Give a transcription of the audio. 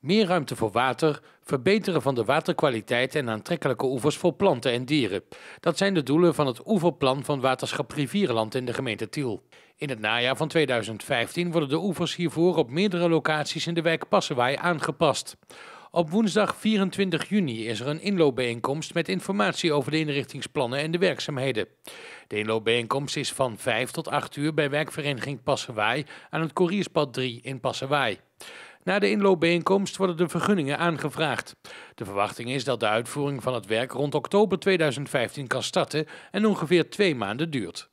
Meer ruimte voor water, verbeteren van de waterkwaliteit en aantrekkelijke oevers voor planten en dieren. Dat zijn de doelen van het oeverplan van Waterschap Rivierenland in de gemeente Tiel. In het najaar van 2015 worden de oevers hiervoor op meerdere locaties in de wijk Passewaai aangepast. Op woensdag 24 juni is er een inloopbijeenkomst met informatie over de inrichtingsplannen en de werkzaamheden. De inloopbijeenkomst is van 5 tot 8 uur bij werkvereniging Passewaai aan het Koerierspad 3 in Passewaai. Na de inloopbijeenkomst worden de vergunningen aangevraagd. De verwachting is dat de uitvoering van het werk rond oktober 2015 kan starten en ongeveer twee maanden duurt.